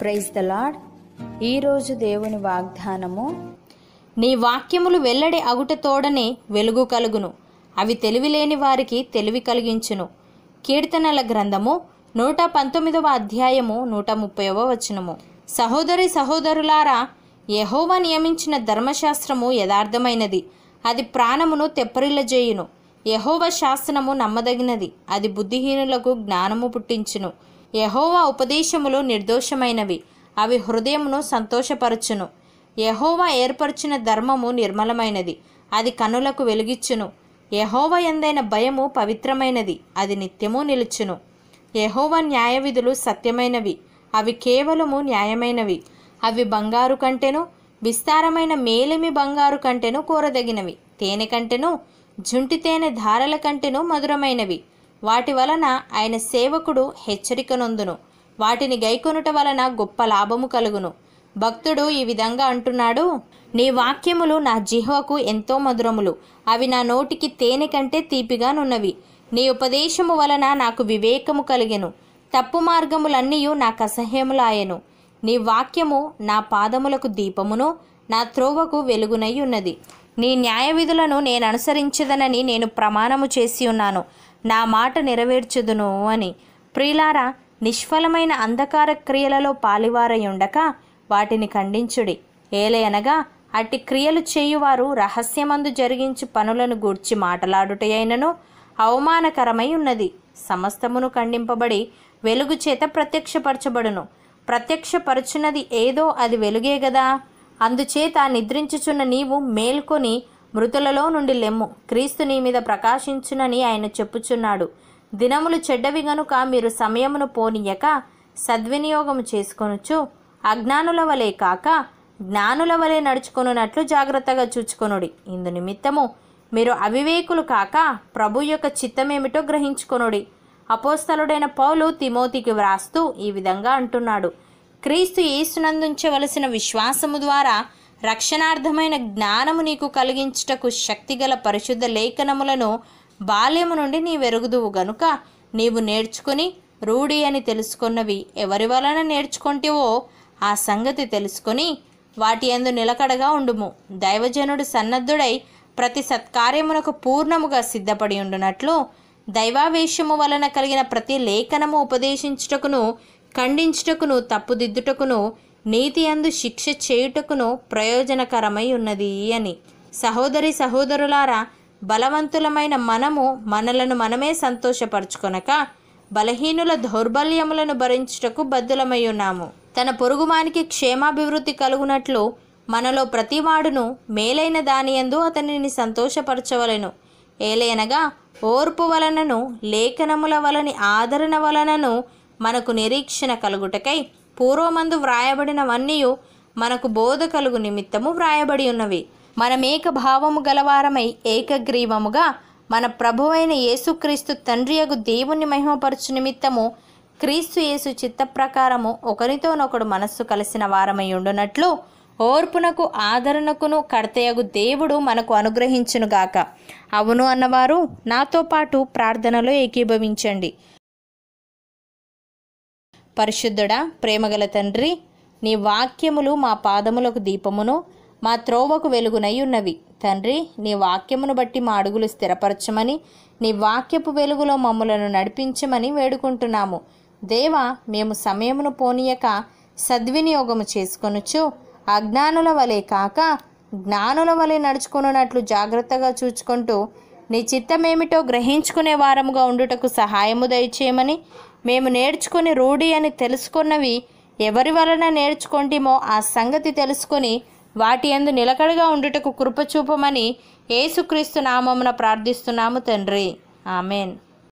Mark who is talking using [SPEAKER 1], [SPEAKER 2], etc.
[SPEAKER 1] praise the lord ఈరోజు దేవుని వాగ్దానము నీ వాక్యములు వెల్లడి అగుట తోడనే వెలుగు కలుగును అవి తెలివిలేని వారికి తెలివి కలిగించును కీర్తనల గ్రంథము నూట పంతొమ్మిదవ అధ్యాయము నూట ముప్పైవ వచనము సహోదరి సహోదరులారా యహోవ నియమించిన ధర్మశాస్త్రము యథార్థమైనది అది ప్రాణమును తెప్పరిల్లజేయును యహోవ శాసనము నమ్మదగినది అది బుద్ధిహీనులకు జ్ఞానము పుట్టించును యహోవా ఉపదేశములు నిర్దోషమైనవి అవి హృదయమును సంతోషపరచును యహోవా ఏర్పరచిన ధర్మము నిర్మలమైనది అది కనులకు వెలిగిచ్చును యహోవ ఎందైన భయము పవిత్రమైనది అది నిత్యము నిలుచును యహోవ న్యాయవిధులు సత్యమైనవి అవి కేవలము న్యాయమైనవి అవి బంగారు కంటెను విస్తారమైన మేలిమి బంగారు కంటెను కోరదగినవి తేనె కంటెను జుంటి తేనె ధారల కంటెను మధురమైనవి వాటి వలన ఆయన సేవకుడు హెచ్చరిక నొందును వాటిని గైకొనుట వలన గొప్ప లాభము కలుగును భక్తుడు ఈ విధంగా అంటున్నాడు నీ వాక్యములు నా జిహ్వకు ఎంతో మధురములు అవి నా నోటికి తేనె కంటే తీపిగానున్నవి నీ ఉపదేశము వలన నాకు వివేకము కలిగెను తప్పు మార్గములన్నీ నాకు అసహ్యములాయెను నీ వాక్యము నా పాదములకు దీపమును నా త్రోవకు వెలుగునై ఉన్నది నీ న్యాయ విధులను నేను అనుసరించదనని నేను ప్రమాణము చేసి ఉన్నాను నా మాట నెరవేర్చుదును అని ప్రియులారా నిష్ఫలమైన అంధకార క్రియలలో పాలివారై ఉండక వాటిని ఖండించుడి ఏలయనగా అట్టి క్రియలు చేయువారు రహస్యమందు జరిగించు పనులను గూర్చి మాటలాడుటయైనను అవమానకరమై ఉన్నది సమస్తమును ఖండింపబడి వెలుగు చేత ప్రత్యక్షపరచబడును ప్రత్యక్షపరచున్నది ఏదో అది వెలుగే గదా అందుచేత నిద్రించుచున్న నీవు మేల్కొని మృతులలో నుండి లెమ్ము క్రీస్తు నీ మీద ప్రకాశించునని ఆయన చెప్పుచున్నాడు దినములు చెడ్డవి గనుక మీరు సమయమును పోనీయక సద్వినియోగం చేసుకొనుచు అజ్ఞానుల వలె కాక జ్ఞానుల వలె నడుచుకొనున్నట్లు జాగ్రత్తగా చూచుకొనుడి ఇందు నిమిత్తము మీరు అవివేకులు కాక ప్రభు యొక్క చిత్తమేమిటో గ్రహించుకొనుడి అపోస్తలుడైన పౌలు తిమోతికి వ్రాస్తూ ఈ విధంగా అంటున్నాడు క్రీస్తు ఏసునందుంచవలసిన విశ్వాసము ద్వారా రక్షణార్థమైన జ్ఞానము నీకు కలిగించుటకు శక్తిగల పరిశుద్ధ లేఖనములను బాల్యము నుండి నీ వెరుగుదువు గనుక నీవు నేర్చుకుని రూఢి అని తెలుసుకున్నవి ఎవరి వలన నేర్చుకుంటేవో ఆ సంగతి తెలుసుకొని వాటి అందు నిలకడగా ఉండుము దైవజనుడు సన్నద్ధుడై ప్రతి సత్కార్యమునకు పూర్ణముగా సిద్ధపడి ఉండునట్లు దైవావేశము వలన కలిగిన ప్రతి లేఖనము ఉపదేశించుటకును ఖండించుటకును తప్పుదిద్దుటకును నీతి అందు శిక్ష చేయుటకును ప్రయోజనకరమై ఉన్నది అని సహోదరి సహోదరులారా బలవంతులమైన మనము మనలను మనమే సంతోషపరచుకొనక బలహీనుల దౌర్బల్యములను భరించుటకు బద్దులమై ఉన్నాము తన పొరుగుమానికి క్షేమాభివృద్ధి కలుగునట్లు మనలో ప్రతివాడును మేలైన దానియందు అతనిని సంతోషపరచవలను ఏలైనగా ఓర్పు వలనను లేఖనముల వలని ఆదరణ వలనను మనకు నిరీక్షణ కలుగుటకై పూర్వమందు వ్రాయబడినవన్నీ మనకు బోధ కలుగు నిమిత్తము వ్రాయబడి ఉన్నవి మనమేక భావము గలవారమై ఏకగ్రీవముగా మన ప్రభువైన యేసుక్రీస్తు తండ్రియగు దేవుని మహిమపరచు నిమిత్తము క్రీస్తు యేసు చిత్త ప్రకారము ఒకరితోనొకడు మనస్సు కలిసిన వారమై ఉండునట్లు ఓర్పునకు ఆదరణకును కర్తయగు దేవుడు మనకు అనుగ్రహించునుగాక అవును అన్నవారు నాతో పాటు ప్రార్థనలో ఏకీభవించండి పరిశుద్ధుడా ప్రేమగల తండ్రి నీ వాక్యములు మా పాదములకు దీపమును మా త్రోవకు వెలుగునై ఉన్నవి తండ్రి నీ వాక్యమును బట్టి మా అడుగులు స్థిరపరచమని నీ వాక్యపు వెలుగులో మమ్మలను నడిపించమని వేడుకుంటున్నాము దేవ మేము సమయమును పోనీయక సద్వినియోగము చేసుకొనుచు అజ్ఞానుల వలె కాక జ్ఞానుల వలె నడుచుకున్నట్లు జాగ్రత్తగా చూచుకుంటూ నీ చిత్తమేమిటో గ్రహించుకునే వారముగా ఉండుటకు సహాయము దయచేయమని మేము నేర్చుకుని రూఢి అని తెలుసుకున్నవి ఎవరి వలన నేర్చుకుంటేమో ఆ సంగతి తెలుసుకొని వాటి అందు నిలకడగా ఉండుటకు కృపచూపమని ఏసుక్రీస్తు నామమున ప్రార్థిస్తున్నాము తండ్రి ఆమెన్